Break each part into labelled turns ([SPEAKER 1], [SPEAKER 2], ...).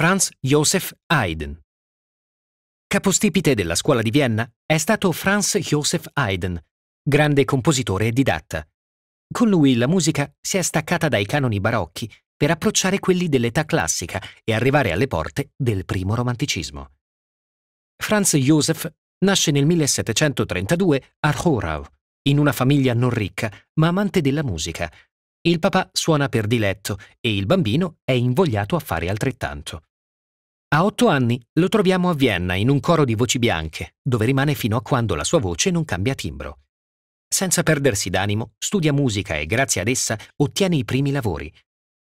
[SPEAKER 1] Franz Joseph Haydn. Capostipite della scuola di Vienna è stato Franz Joseph Haydn, grande compositore e didatta. Con lui la musica si è staccata dai canoni barocchi per approcciare quelli dell'età classica e arrivare alle porte del primo romanticismo. Franz Joseph nasce nel 1732 a Horau, in una famiglia non ricca, ma amante della musica. Il papà suona per diletto e il bambino è invogliato a fare altrettanto. A otto anni lo troviamo a Vienna in un coro di voci bianche, dove rimane fino a quando la sua voce non cambia timbro. Senza perdersi d'animo, studia musica e grazie ad essa ottiene i primi lavori.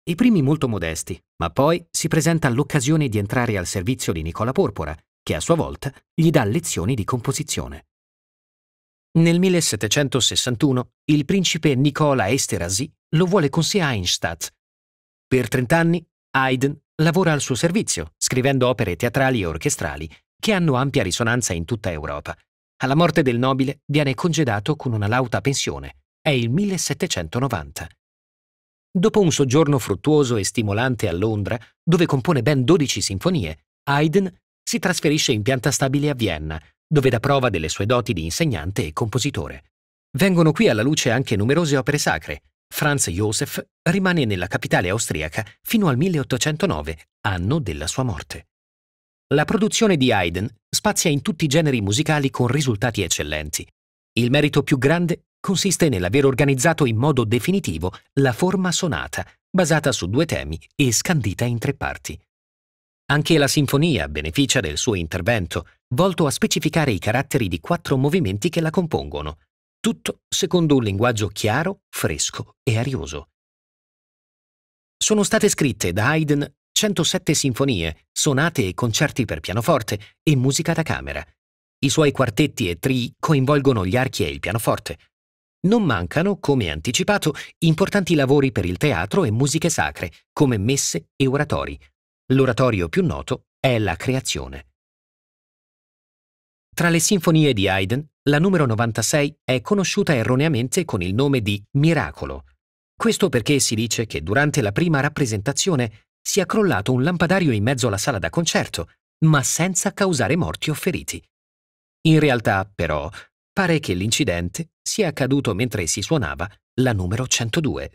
[SPEAKER 1] I primi molto modesti, ma poi si presenta l'occasione di entrare al servizio di Nicola Porpora, che a sua volta gli dà lezioni di composizione. Nel 1761 il principe Nicola Esterasi lo vuole con sé a Einstadt. Per trent'anni Haydn lavora al suo servizio scrivendo opere teatrali e orchestrali che hanno ampia risonanza in tutta Europa. Alla morte del nobile viene congedato con una lauta pensione. È il 1790. Dopo un soggiorno fruttuoso e stimolante a Londra, dove compone ben 12 sinfonie, Haydn si trasferisce in pianta stabile a Vienna, dove dà prova delle sue doti di insegnante e compositore. Vengono qui alla luce anche numerose opere sacre, Franz Josef rimane nella capitale austriaca fino al 1809, anno della sua morte. La produzione di Haydn spazia in tutti i generi musicali con risultati eccellenti. Il merito più grande consiste nell'aver organizzato in modo definitivo la forma sonata, basata su due temi e scandita in tre parti. Anche la sinfonia beneficia del suo intervento, volto a specificare i caratteri di quattro movimenti che la compongono, tutto secondo un linguaggio chiaro, fresco e arioso. Sono state scritte da Haydn 107 sinfonie, sonate e concerti per pianoforte e musica da camera. I suoi quartetti e tri coinvolgono gli archi e il pianoforte. Non mancano, come anticipato, importanti lavori per il teatro e musiche sacre, come messe e oratori. L'oratorio più noto è La Creazione. Tra le sinfonie di Haydn, la numero 96 è conosciuta erroneamente con il nome di Miracolo. Questo perché si dice che durante la prima rappresentazione sia crollato un lampadario in mezzo alla sala da concerto, ma senza causare morti o feriti. In realtà, però, pare che l'incidente sia accaduto mentre si suonava la numero 102.